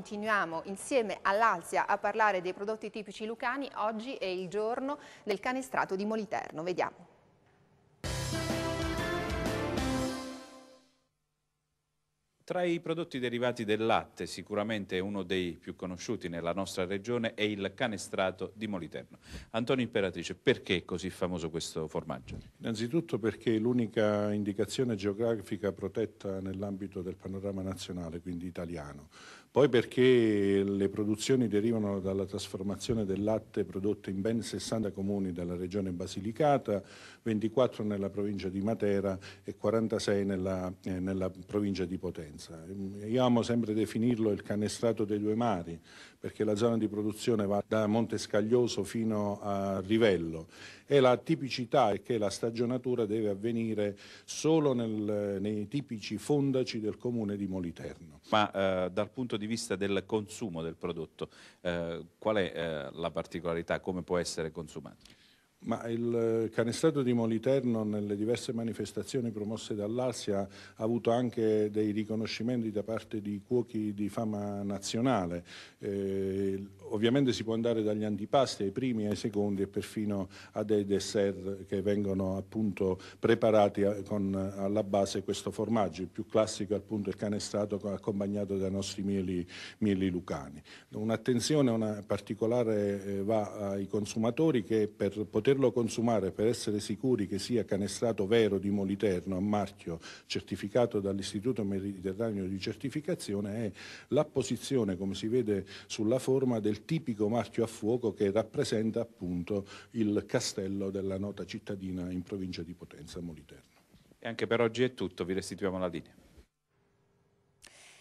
Continuiamo insieme all'Alsia a parlare dei prodotti tipici lucani. Oggi è il giorno del canestrato di Moliterno. Vediamo. Tra i prodotti derivati del latte, sicuramente uno dei più conosciuti nella nostra regione è il canestrato di Moliterno. Antonio Imperatrice, perché è così famoso questo formaggio? Innanzitutto perché è l'unica indicazione geografica protetta nell'ambito del panorama nazionale, quindi italiano. Poi perché le produzioni derivano dalla trasformazione del latte prodotto in ben 60 comuni della regione Basilicata, 24 nella provincia di Matera e 46 nella, eh, nella provincia di Potenza abbastanza. Io amo sempre definirlo il canestrato dei due mari, perché la zona di produzione va da Monte Scaglioso fino a Rivello e la tipicità è che la stagionatura deve avvenire solo nel, nei tipici fondaci del comune di Moliterno. Ma eh, dal punto di vista del consumo del prodotto, eh, qual è eh, la particolarità, come può essere consumato? Ma il eh, canestrato di Moliterno nelle diverse manifestazioni promosse dall'Asia ha avuto anche dei riconoscimenti da parte di cuochi di fama nazionale. Eh, ovviamente si può andare dagli antipasti ai primi, ai secondi e perfino a dei dessert che vengono appunto preparati eh, con eh, alla base questo formaggio. Il più classico è il canestrato accompagnato dai nostri mieli, mieli lucani. Un'attenzione una particolare va ai consumatori che per poter poterlo consumare per essere sicuri che sia canestrato vero di Moliterno a marchio certificato dall'Istituto Mediterraneo di Certificazione è l'apposizione, come si vede sulla forma, del tipico marchio a fuoco che rappresenta appunto il castello della nota cittadina in provincia di Potenza, Moliterno. E anche per oggi è tutto, vi restituiamo la linea.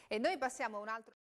E noi passiamo a un altro...